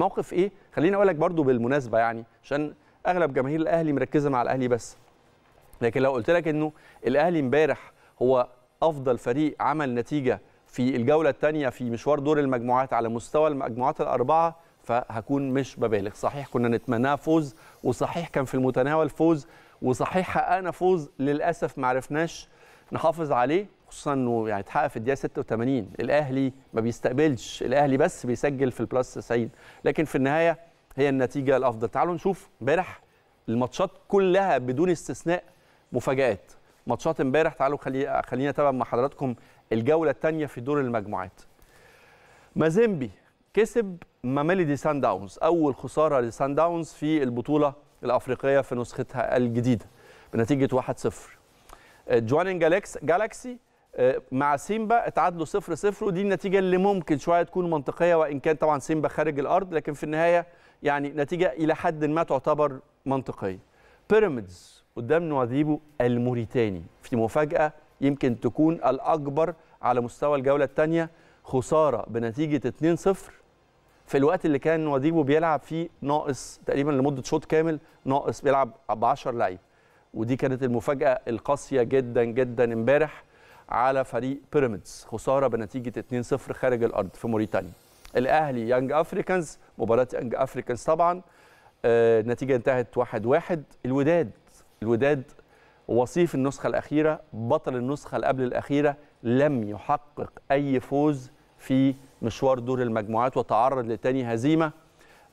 موقف ايه خليني اقول لك برده بالمناسبه يعني عشان اغلب جماهير الاهلي مركزه مع الاهلي بس لكن لو قلت لك انه الاهلي امبارح هو افضل فريق عمل نتيجه في الجوله الثانيه في مشوار دور المجموعات على مستوى المجموعات الاربعه فهكون مش ببالغ صحيح كنا نتمنى فوز وصحيح كان في المتناول فوز وصحيح حققنا فوز للاسف ما عرفناش نحافظ عليه خصوصا انه يعني اتحقق في الدقيقه 86 الاهلي ما بيستقبلش الاهلي بس بيسجل في البلس 90 لكن في النهايه هي النتيجه الافضل تعالوا نشوف امبارح الماتشات كلها بدون استثناء مفاجات ماتشات امبارح تعالوا خلي خلينا نتابع مع حضراتكم الجوله الثانيه في دور المجموعات مازيمبي كسب ماميليدي سان داونز اول خساره لسان داونز في البطوله الافريقيه في نسختها الجديده بنتيجه 1-0 جوانين جالكسي آه، مع سيمبا اتعادلوا 0 0 ودي النتيجه اللي ممكن شويه تكون منطقيه وان كان طبعا سيمبا خارج الارض لكن في النهايه يعني نتيجه الى حد ما تعتبر منطقيه. بيراميدز قدام نواديبو الموريتاني في مفاجاه يمكن تكون الاكبر على مستوى الجوله الثانيه خساره بنتيجه 2 0 في الوقت اللي كان نواديبو بيلعب فيه ناقص تقريبا لمده شوط كامل ناقص بيلعب ب 10 لعيب ودي كانت المفاجاه القاسيه جدا جدا امبارح على فريق بيراميدز خساره بنتيجه 2-0 خارج الارض في موريتانيا الاهلي يانج افريكانز مباراه يانج افريكانز طبعا آه، النتيجه انتهت 1-1 الوداد الوداد وصيف النسخه الاخيره بطل النسخه اللي قبل الاخيره لم يحقق اي فوز في مشوار دور المجموعات وتعرض لتاني هزيمه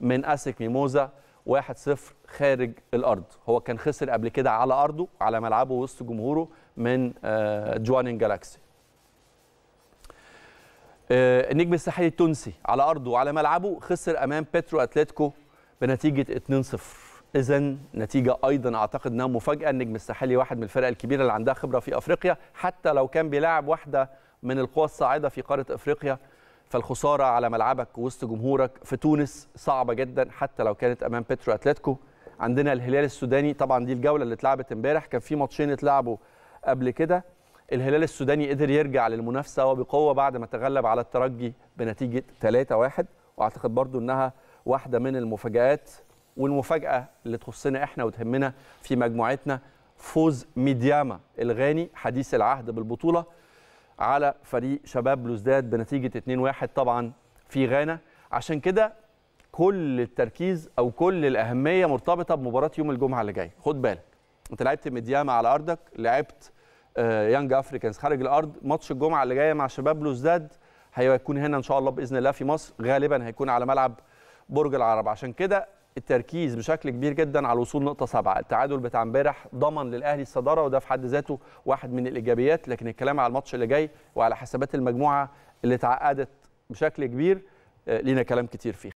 من اسك ميموزا 1-0 خارج الارض هو كان خسر قبل كده على ارضه على ملعبه وسط جمهوره من آه، جوانين جالاكسي آه، النجم الساحلي التونسي على ارضه وعلى ملعبه خسر امام بترو اتلتيكو بنتيجه 2-0 اذا نتيجه ايضا اعتقد انها مفاجاه النجم الساحلي واحد من الفرق الكبيره اللي عندها خبره في افريقيا حتى لو كان بيلاعب واحده من القوى الصاعده في قاره افريقيا فالخساره على ملعبك وسط جمهورك في تونس صعبه جدا حتى لو كانت امام بترو اتلتيكو عندنا الهلال السوداني طبعا دي الجوله اللي اتلعبت امبارح كان في ماتشين اتلعبوا قبل كده الهلال السوداني قدر يرجع للمنافسه وبقوه بعد ما تغلب على الترجي بنتيجه 3-1 واعتقد برضو انها واحده من المفاجات والمفاجاه اللي تخصنا احنا وتهمنا في مجموعتنا فوز ميدياما الغاني حديث العهد بالبطوله على فريق شباب بلوزداد بنتيجه 2-1 طبعا في غانا عشان كده كل التركيز او كل الاهميه مرتبطه بمباراه يوم الجمعه اللي جاي خد بالك انت لعبت مدياما على ارضك لعبت يانج آه، افريكانز خارج الارض ماتش الجمعه اللي جايه مع شباب بلوزداد هيكون هنا ان شاء الله باذن الله في مصر غالبا هيكون على ملعب برج العرب عشان كده التركيز بشكل كبير جدا على الوصول نقطه سبعه، التعادل بتاع امبارح ضمن للاهلي الصداره وده في حد ذاته واحد من الايجابيات لكن الكلام على الماتش اللي جاي وعلى حسابات المجموعه اللي اتعقدت بشكل كبير آه، لينا كلام كتير فيه.